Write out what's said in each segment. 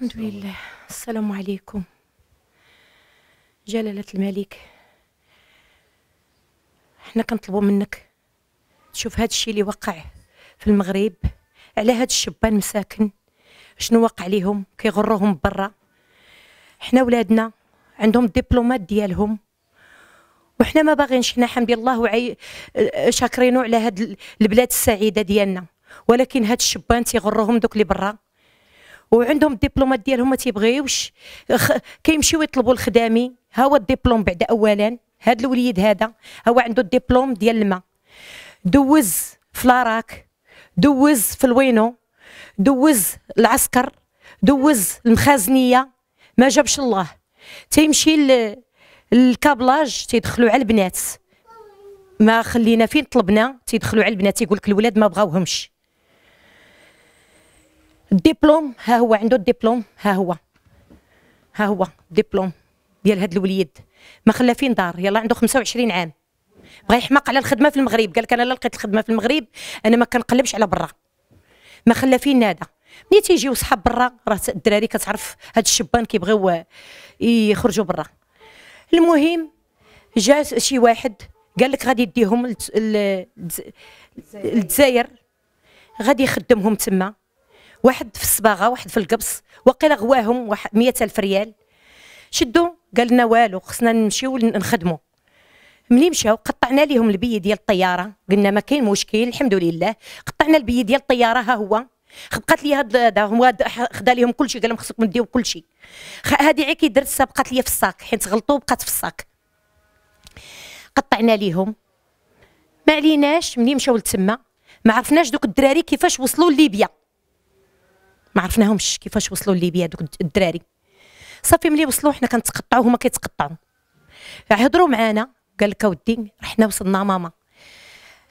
الحمد لله السلام عليكم جلالة الملك حنا كنطلبوا منك تشوف هذا الشيء اللي وقع في المغرب على هاد الشبان مساكن شنو وقع ليهم كيغروهم برا حنا ولادنا عندهم الدبلومات ديالهم وحنا ما باغينش حنا حمد الله وعي شاكرينو على هاد البلاد السعيده ديالنا ولكن هاد الشبان تيغروهم دوك اللي برا وعندهم الدبلومات ديالهم ما تيبغيوش كيمشيو يطلبوا الخدامي ها هو الدبلوم بعد اولا هذا الوليد هذا هو عنده الدبلوم ديال الماء دوز في لاراك دوز في الوينو دوز العسكر دوز المخازنيه ما جابش الله تيمشي للكابلاج تيدخلوا على البنات ما خلينا فين طلبنا تيدخلوا على البنات يقول لك الولاد ما بغاوهمش الدبلوم ها هو عنده الدبلوم ها هو ها هو الدبلوم ديال هاد الوليد ما خلا فين دار يلا عنده 25 عام بغى يحماق على الخدمه في المغرب قال لك انا لا لقيت الخدمه في المغرب انا ما كنقلبش على برا ما خلا فين هذا ملي تيجيو صحاب برا راه الدراري كتعرف هاد الشبان كيبغيو يخرجوا برا المهم جا شي واحد قال لك غادي يديهم للجزائر غادي يخدمهم تما واحد في الصباغه واحد في القبص وقيل غواهم واحد 100000 ريال شدوا قال لنا والو خصنا نمشيو نخدموا ملي مشاو قطعنا ليهم البي ديال الطياره قلنا ما كاين مشكل الحمد لله قطعنا البي ديال الطياره ها هو بقات لي هاد هو خدا ليهم كلشي قال لهم خصكم ديو كلشي هذه عي كي درت بقات لي في الصاك حيت غلطوا بقات في الصاك قطعنا ليهم ما عليناش ملي مشاو لتما ما عرفناش دوك الدراري كيفاش وصلوا لليبيا عرفناهمش كيفاش وصلوا لليبيا دوك الدراري صافي ملي وصلوا حنا كنتقطعوا هما كيتقطعوا هضروا معانا قال لك اودي رحنا وصلنا ماما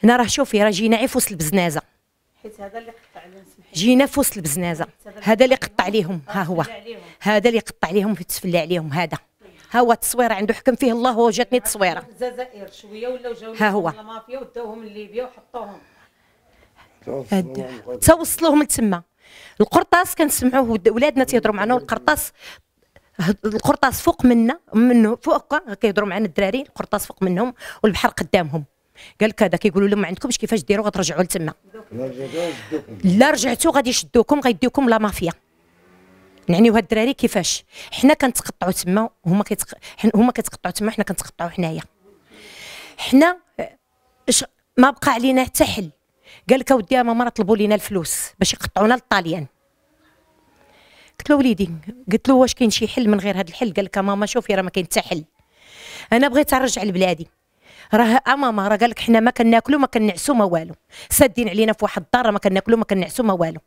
هنا راه شوفي راه جينا عي في وسط البزنازه حيت هذا اللي قطع جينا في وسط البزنازه هذا اللي قطع عليهم ها آه، هو هذا اللي قطع عليهم تسفل عليهم هذا طيب. ها هو التصويره عنده حكم فيه الله وجاتني التصويره الجزائر شويه ولاو جاوا ها هو المافيا وداوهم لليبيا وحطوهم توصلوهم لتما القرطاس كنسمعوه ولادنا تيهضروا معنا والقرطاس القرطاس فوق منا منه فوق كيهضروا معنا الدراري القرطاس فوق منهم والبحر قدامهم قال كذا كيقولوا لهم ما عندكمش كيفاش ديروا غترجعوا لتما لا رجعتوا غادي يشدوكم غيديوكم لا مافيا نعنيو هاد الدراري كيفاش حنا كنتقطعوا تما هما كيتق... هما كيتقطعوا تما حنا كنتقطعوا حنايا حنا ما بقى علينا حتى حل قال لك اودي ماما طلبوا لينا الفلوس باش يقطعونا للطاليان قلت له وليدي قلت له واش كاين شي حل من غير هذا الحل قال لك ماما شوفي راه ما كاين حتى حل انا بغيت نرجع لبلادي راه اماما آه راه قال لك حنا ما كناكلو ما كنعسو ما والو سادين علينا في واحد الدار ما كناكلو ما كنعسو ما والو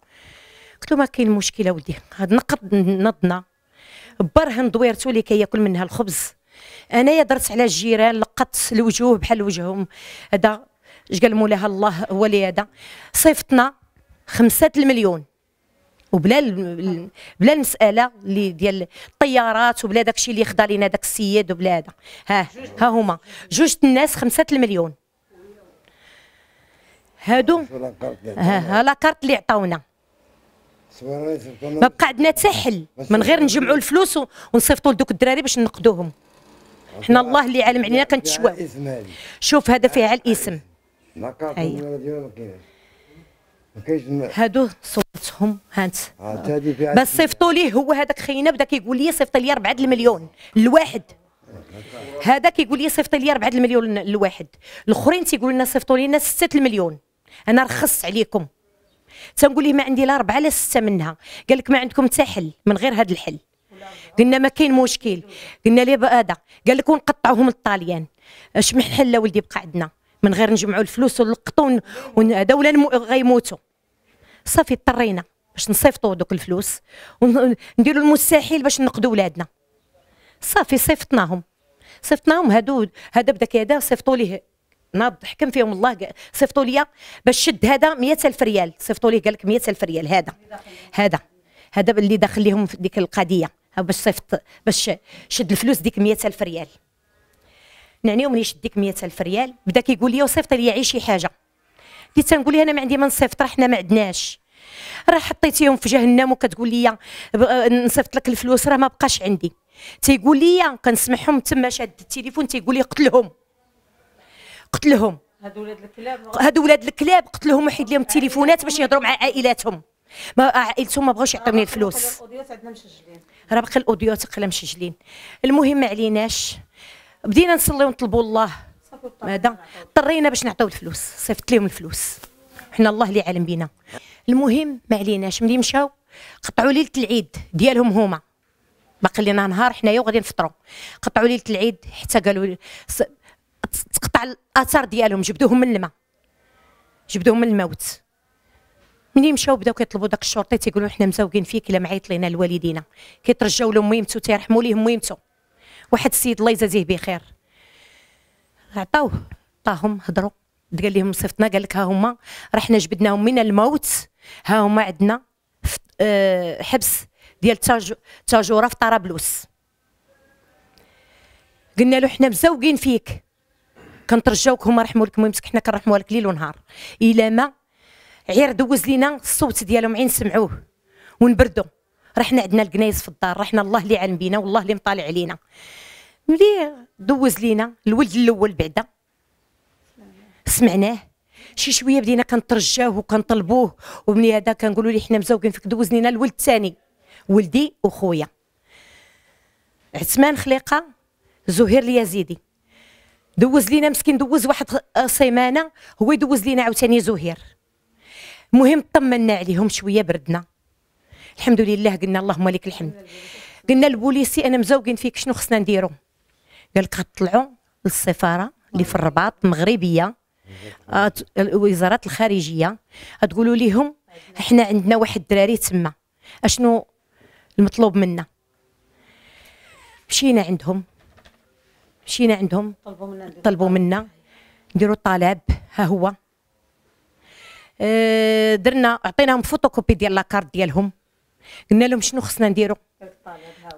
قلت له ما كاين مشكله ولدي هاد نقد نضنا برهن دويرتو اللي كياكل منها الخبز انايا درت على الجيران لقطت الوجوه بحال وجههم هذا اش قال مولاها الله هذا صيفطنا خمسة المليون وبلا بلا المساله اللي ديال الطيارات وبلا داكشي اللي خدا لينا داك السيد وبلا هذا ها ها هما جوج الناس خمسة المليون هادو ها لاكارت اللي عطاونا ما بقى عندنا حتى حل من غير نجمعوا الفلوس ونصيفطوا لدوك الدراري باش نقدوهم حنا الله اللي عالم علينا كنتشواو شوف هذا فيها الاسم هادو صوتهم هانت آه، بس صيفطوا ليه هو هذاك خينا بدا كيقول لي صيفط لي 4 المليون الواحد هذا كيقول لي صيفط لي 4 المليون الواحد الاخرين تيقولوا لنا صيفطوا لينا 6 المليون انا رخصت عليكم تنقول ليه ما عندي لا 4 لا 6 منها قال لك ما عندكم حتى حل من غير هذا الحل قلنا ما كاين مشكل قلنا ليه هذا قال لك ونقطعوهم الطاليان اش محل حل ولدي بقى عندنا من غير نجمعوا الفلوس ونلقطوا هذا ولا غيموتوا صافي اضطرينا باش نصيفطوا دوك الفلوس ونديروا المستحيل باش نقدوا ولادنا صافي صيفطناهم صيفطناهم هادو هذا بدا كذا صيفطوا ليه ناض حكم فيهم الله صيفطوا ليا باش شد هذا 100000 ريال صيفطوا ليه قال لك 100000 ريال هذا هذا هذا اللي داخل ليهم في ديك القضيه باش صيفط باش شد الفلوس ديك 100000 ريال نعني ومن يشديك 100000 ريال بدا كيقول لي وصيفط طيب لي عي شي حاجه بديت تنقول لها انا ما عندي ما نصيفط راه حنا ما عندناش راه حطيتيهم في جهنم وكتقول لي آه، نصيفط لك الفلوس راه ما بقاش عندي تيقول لي كنسمعهم تما شاد التليفون تيقول لي قتلهم قتلهم هادو ولاد الكلاب هادو ولاد الكلاب قتلهم وحيد لهم التليفونات باش يهضروا مع عائلاتهم ما عائلتهم ما بغاوش يعطوني الفلوس راه باقي الاوديوات تقلا مسجلين المهم ما عليناش بدينا نصلي ونطلبوا الله ماذا اضطرينا باش نعطيو الفلوس صيفط لهم الفلوس حنا الله اللي عالم بينا المهم ما عليناش ملي مشاو قطعوا ليله العيد ديالهم هما باقي لنا نهار حنايا وغادي نفطروا قطعوا ليله العيد حتى قالوا تقطع الاثار ديالهم جبدوهم من الماء جبدوهم من الموت ملي مشاو بداو كيطلبوا داك الشرطي تيقولوا حنا مزوقين فيك الا معيط لينا لوالدينا كيترجاو ميمتو تيرحموا ليه ميمتو واحد السيد الله يجازيه بخير عطاوه عطاهم هضروا قال لهم صيفطنا قال لك ها هما راه حنا جبدناهم من الموت ها هما عندنا آه، حبس ديال تاجوره في طرابلس قلنا له حنا مزوقين فيك كنترجاوك هما رحموا لك المهم حنا كنرحموا لك ليل ونهار الى ما عير دوز لينا الصوت ديالهم عين نسمعوه ونبردو رحنا عندنا الكنايس في الدار رحنا الله اللي علم بينا والله اللي مطالع علينا ملي دوز لينا الولد الاول بعدا سمعناه شي شويه بدينا كنترجاه وكنطلبوه ومن هذا كنقولوا ليه حنا مزوقين فيك دوز لينا الولد الثاني ولدي وخويا عثمان خليقه زهير اليزيدي دوز لينا مسكين دوز واحد سيمانه هو يدوز لينا عاوتاني زهير المهم طمنا عليهم شويه بردنا الحمد لله قلنا اللهم لك الحمد قلنا البوليسي انا مزوقين فيك شنو خصنا نديرو قال لك غطلعوا للسفاره اللي في الرباط المغربيه آه، الوزارات الخارجيه تقولوا لهم احنا عندنا واحد الدراري تما اشنو المطلوب منا مشينا عندهم مشينا عندهم طلبوا منا نديروا طلب ها هو آه، درنا عطيناهم فوتوكوبي ديال لاكارت ديالهم قلنا لهم شنو خصنا نديروا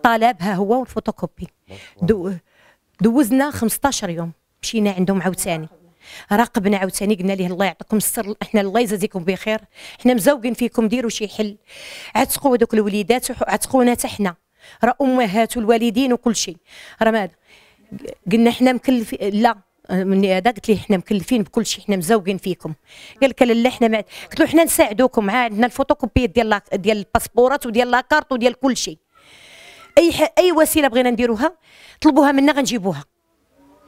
طلب ها هو والفوتوكوبي دو دوزنا 15 يوم مشينا عندهم عاوتاني راقبنا عاوتاني قلنا ليه الله يعطيكم السر احنا الله يجازيكم بخير احنا مزوقين فيكم ديروا شي حل عتقوا دوك الوليدات عتقونا حتى حنا راه امهات والوالدين وكل شيء راه ماذا قلنا احنا مكلفين لا آه، من هذا قلت ليه حنا مكلفين بكل شيء حنا مزوقين فيكم قال لك لا حنا ما قلت له حنا نساعدوكم عندنا الفوتوكوبي ديال ديال الباسبورات وديال لاكارت وديال كل شيء اي ح... اي وسيله بغينا نديروها طلبوها منا غنجيبوها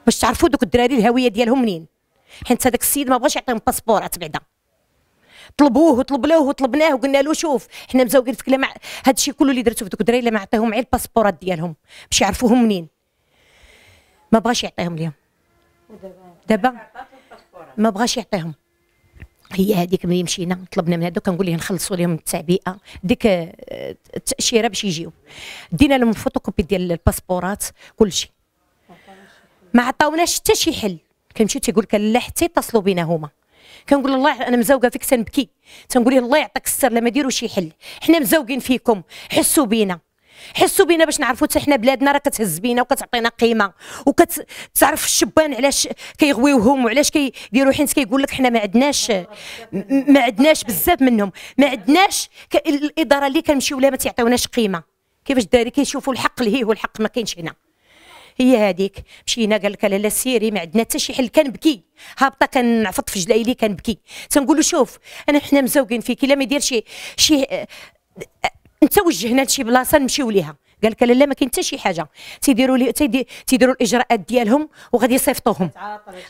باش تعرفوا دوك الدراري الهويه ديالهم منين حيت هذاك السيد ما بغاش يعطيهم باسبورات بعدا طلبوه وطلب له وطلبناه وقلنا له شوف حنا مزوقين فيك لا مع... هذا الشيء كله اللي درتو في دوك الدراري لا ما عطيهم غير الباسبورات ديالهم باش يعرفوهم منين ما بغاش يعطيهم ليهم دابا ما بغاش يعطيهم هي هذيك ملي مشينا طلبنا من هذوك كنقول ليه نخلصوا لهم التعبئه ديك آه، التاشيره باش يجيو دينا لهم فوتوكوبي ديال الباسبورات كلشي ما عطاوناش حتى شي حل كنمشيو تيقول لك لا حتى يتصلوا بينا هما كنقول الله انا مزوقه فيك تنبكي تنقول الله يعطيك السر لما ديروا شي حل حنا مزوقين فيكم حسوا بينا حسوا بينا باش نعرفوا حتى حنا بلادنا راه كتهز بينا وكتعطينا قيمه وكتعرف الشبان علاش كيغويوهم وعلاش كيديروا حيت كيقول لك حنا ما عندناش ما عندناش بزاف منهم ما عندناش الاداره اللي كنمشيو لها ما تيعطيوناش قيمه كيفاش الدراري كيشوفوا الحق اللي والحق ما كاينش هنا هي هذيك مشينا قال لك لا سيري ما عندنا حتى شي حل كنبكي هابطه كنعفط في جلايلي كنبكي تنقول له شوف انا حنا مزوقين فيك الا ما يدير شي شي انت وجهنا لشي بلاصه نمشيو ليها قال لك لا لا ما كاين حتى شي حاجه تيديروا لي تيديروا الاجراءات ديالهم وغادي يصيفطوهم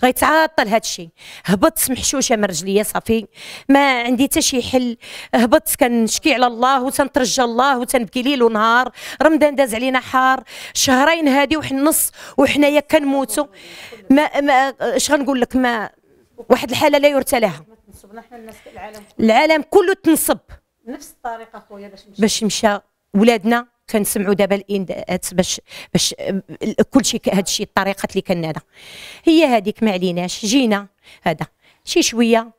غيتعطل هذا الشيء هبطت محشوشه من رجليا صافي ما عندي حتى شي حل هبطت كنشكي على الله وتنترجى الله وتنبكي ليل ونهار رمضان داز علينا حار شهرين هادي وحنا نص وحنايا كنموتوا ما ما اش غنقول لك ما واحد الحاله لا يرتى لها العالم كله تنصب نفس الطريقه خويا باش نمشي باش مشى ولادنا كنسمعوا دابا الاندات باش باش كل شيء هذا الشيء الطريقه اللي كان هذا هي هذيك ما عليناش جينا هذا شي شويه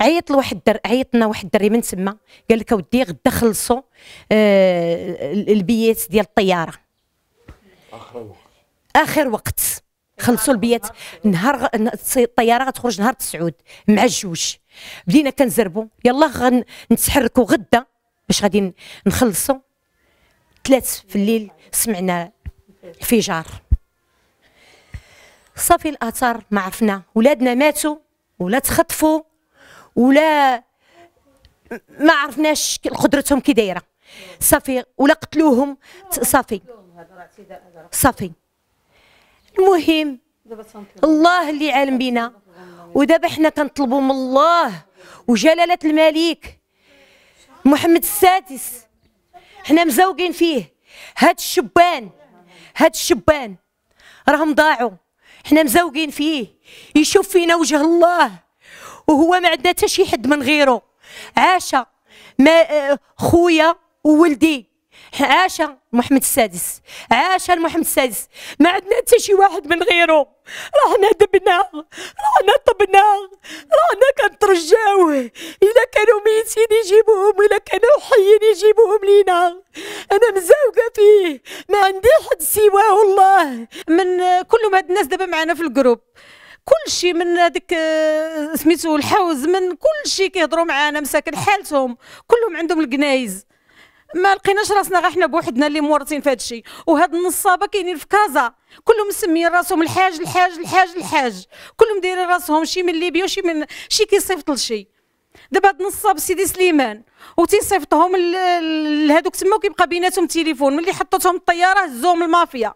عيط لواحد الدر عيطنا واحد الدري من تما قال لك اودي غدا خلصوا آه البيات ديال الطياره اخر وقت اخر وقت خلصوا البيات نهار الطياره غتخرج نهار تسعود مع الجوج بدينا كنزربوا يلا غنتحركوا غدا باش غادي نخلصوا ثلاث في الليل سمعنا الفجار صافي الاثار ما عرفنا ولادنا ماتوا ولا تخطفوا ولا ما عرفناش قدرتهم كي دايره صافي ولا قتلوهم صافي صافي المهم الله اللي عالم بينا ودابا حنا كنطلبوا من الله وجلاله الملك محمد السادس حنا مزوقين فيه هاد الشبان هاد الشبان راهم ضاعوا حنا مزوقين فيه يشوف فينا وجه الله وهو ما عندنا حتى شي حد من غيره عاش ما آه، خويا وولدي عاش محمد السادس عاش محمد السادس ما عندنا حتى شي واحد من غيره رحنا دبنا رحنا طبنا رحنا كنترجاو الا كانوا ميتين يجيبوهم الا كانوا حيين يجيبوهم لينا انا مزوقه فيه ما عندي حد سواه والله من كلهم هاد الناس دابا معنا في الجروب كل شيء من هذيك آه، سميتو الحوز من كل شيء كيهضروا معانا مساكن حالتهم كلهم عندهم الكنايز ما لقيناش راسنا غير حنا بوحدنا اللي مورطين في هذا الشيء وهاد النصابه كاينين في كازا كلهم مسميين راسهم الحاج الحاج الحاج الحاج كلهم دايرين راسهم شي من ليبيا وشي من شي كيصيفط لشي دابا هاد النصاب سيدي سليمان وتيصيفطهم لهذوك تما وكيبقى بيناتهم تليفون ملي حطتهم الطياره هزوهم المافيا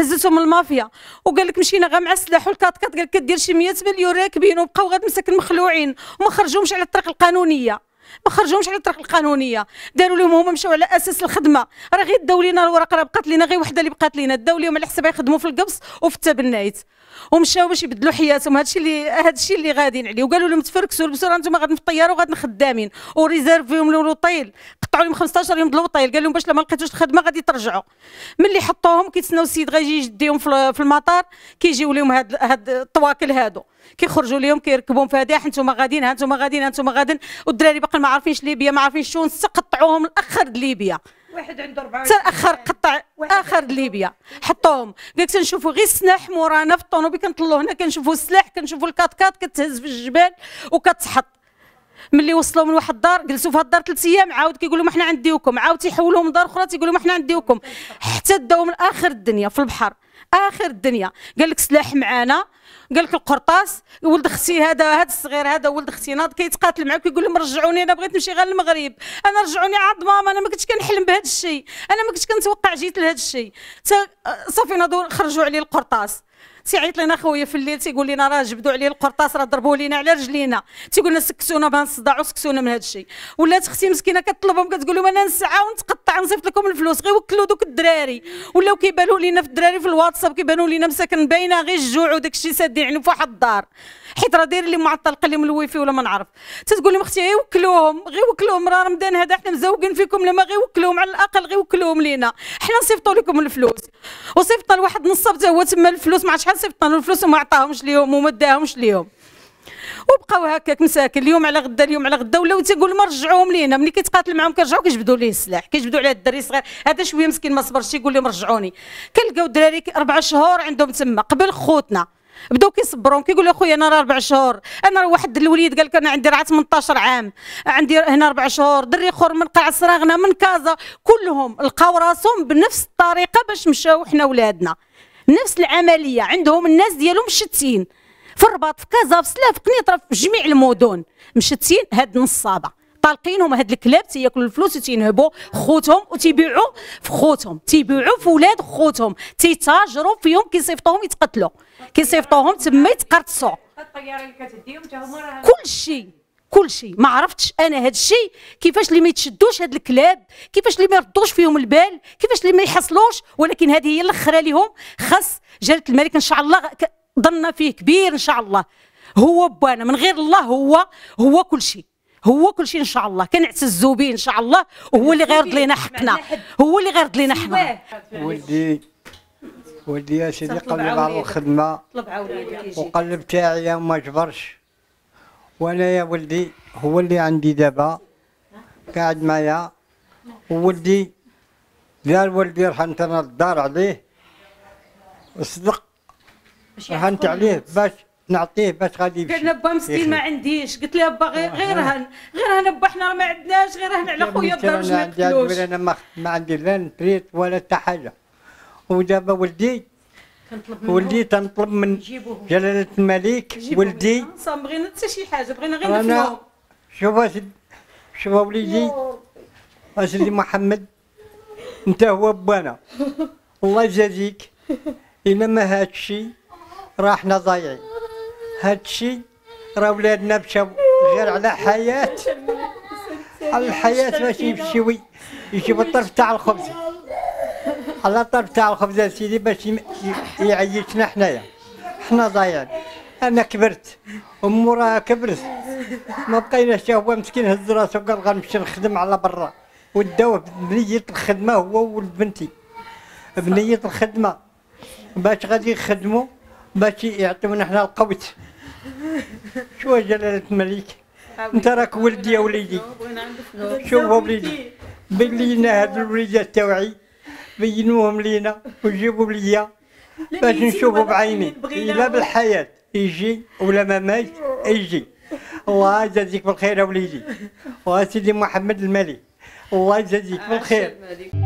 هزتهم المافيا وقال لك مشينا غير مع السلاح والكات قال لك كدير شي 100 مليون راكبين وبقاو غاد مساكن مخلوعين وما خرجوهمش على الطريق القانونيه ما خرجوهمش على الطرق القانونيه داروا لهم هما مشاو على اساس الخدمه راه غير داو لينا الورق راه بقات لينا غير وحده اللي بقات لينا داو لهم على حساب يخدموا في القبص وفي التبنايت ومشاو باش يبدلوا حياتهم هادشي اللي هادشي اللي غاديين عليه وقالوا لهم تفركسوا لبسوا راه نتوما غاديين في الطياره وغاديين خدامين فيهم لهم طيل قطعوا لهم 15 يوم دلو طيل قال لهم باش لا ما لقيتوش الخدمه غادي ترجعوا ملي حطوهم كيتسناو السيد غيجي يجديهم في المطار كيجيو لهم هاد هاد الطواكل هادو كيخرجوا لهم كيركبوهم في هذه غاديين غاديين انتم غاديين انتم غاديين والدراري باقي ما عارفينش ليبيا ما عارفينش شنو سقطعوهم قطعوهم لاخر ليبيا واحد عنده 24 اخر قطع اخر ليبيا حطوهم قالك تنشوفوا غير السلاح مورانا في الطونوبيل كنطلو هنا كنشوفوا السلاح كنشوفوا الكات كات كتهز في الجبال وكتحط ملي وصلوا من واحد الدار جلسوا في الدار ثلاث ايام عاود كيقولوا ما حنا عنديوكم عاود من دار اخرى تيقولوا ما حنا عنديوكم حتى داو من اخر الدنيا في البحر اخر الدنيا قال لك سلاح معانا قال لك القرطاس ولد اختي هذا هذا الصغير هذا ولد اختي ناض كيتقاتل معاك ويقول لهم رجعوني انا بغيت نمشي غير للمغرب انا رجعوني عند ماما انا ما كنتش كنحلم بهذا الشيء انا ما كنتش كنتوقع جيت لهذا الشيء صافي ناضوا خرجوا عليه القرطاس تيعيط لنا خويا في الليل تيقول لنا راه جبدوا عليه القرطاس راه ضربوه لينا على رجلينا تيقول لنا سكسونا بها نصدعوا وسكسونا من هذا الشيء ولات اختي مسكينه كطلبهم كتقول لهم انا نسعى ونتقطع نصيفط لكم الفلوس غير وكلوا دوك الدراري ولاو كيبانوا لينا في الدراري في الواتساب كيبانوا لينا مساكن باينه غير الجوع وداك الشيء سادين عينو في واحد الدار حيت راه داير لي معطل قال من الواي فاي ولا ما نعرف تتقول لهم اختي غير وكلوهم غير وكلوهم راه رمضان هذا حنا مزوقين فيكم لما غير وكلوهم على الاقل غير وكلوهم لينا حنا نصيفطوا لكم الفلوس وصيفطنا لواحد نصاب تا هو تما الفلوس ما عرفتش شحال صيفطنا له الفلوس وما عطاهمش ليهم وما داهمش ليهم وبقاو هكاك مساكن اليوم على غدا اليوم على غدا ولاو تيقول ما رجعوهم لينا ملي كيتقاتل معاهم كيرجعوا كيجبدوا ليه السلاح كيجبدوا على الدري الصغير هذا شويه مسكين ما صبرش يقول لهم رجعوني كنلقاو الدراري اربع شهور عندهم تما قبل خوتنا بداو كيصبرون كيقولوا اخويا انا راه اربع شهور انا راه واحد الوليد قال لك انا عندي راه 18 عام عندي هنا اربع شهور دري اخر من قاع صراغنا من كازا كلهم لقاو راسهم بنفس الطريقه باش مشاو حنا ولادنا نفس العمليه عندهم الناس ديالهم شتين في الرباط في كازا في سلاف في قنيطره في جميع المدن مشتين هاد النصابه طالقينهم هاد الكلاب تياكلوا الفلوس وتينهبوا خوتهم وتبيعوا في خوتهم تيبيعوا في ولاد خوتهم تيتاجروا فيهم كيصيفطوهم يتقتلوا كيصيفطوهم تما يتقرصوا كلشي كلشي ما عرفتش انا هذا الشيء كيفاش اللي ما يتشدوش هاد الكلاب كيفاش اللي ما يردوش فيهم البال كيفاش اللي ما يحصلوش ولكن هذه هي الاخره لهم خاص جلاله الملك ان شاء الله ظن فيه كبير ان شاء الله هو بوانا من غير الله هو هو كل شيء هو كل شيء ان شاء الله كنعتزوا به ان شاء الله وهو اللي غيرض لينا حقنا هو اللي غيرض لينا حنا ولدي ولدي سيدي قلب على الخدمه وقلب تاعي وما جبرش وانا يا ولدي هو اللي عندي دابا قاعد معايا وولدي دار ولدي راح انا الدار عليه صدق راح انت عليه باش نعطيه باش غادي يمشي قال با مسكين ما عنديش قلت له با غير آه. غير هن غير هن با حنا ما عندناش غير هن على خويا الدار ما يقتلوش ما عندي لا نتريت ولا حتى حاجه ودابا ولدي ولدي تنطلب من جلالة الملك ولدي بغينا حتى شي حاجة بغينا غير نفهم شوف أسد شوف وليدي أسيدي محمد أنت هو بانا الله يجازيك إلا ما هادشي راه حنا ضايعين هادشي راه ولادنا مشاو غير على حياة الحياة ماشي بشوي يجيب الطرف تاع الخبز على طرف تاع الخبزه سيدي باش يعيشنا حنايا حنا ضايعين انا كبرت ومورا كبرت ما بقيناش هو مسكين هز راسه وقال غنمشي نخدم على برا وداوه بنية الخدمه هو ولد بنتي بنية الخدمه باش غادي يخدموا باش يعطيونا حنا القوت شو جلالة الملك انت راك ولدي يا وليدي شوف وليدي بلينا هاد الوليدات تاوعي بينوهم لينا وجيبوا ليا باش نشوفوا بعيني لا بالحياه يجي ولا ما مات يجي الله يجازيك بالخير يا وليدي وسيدي محمد الملك الله يجازيك بالخير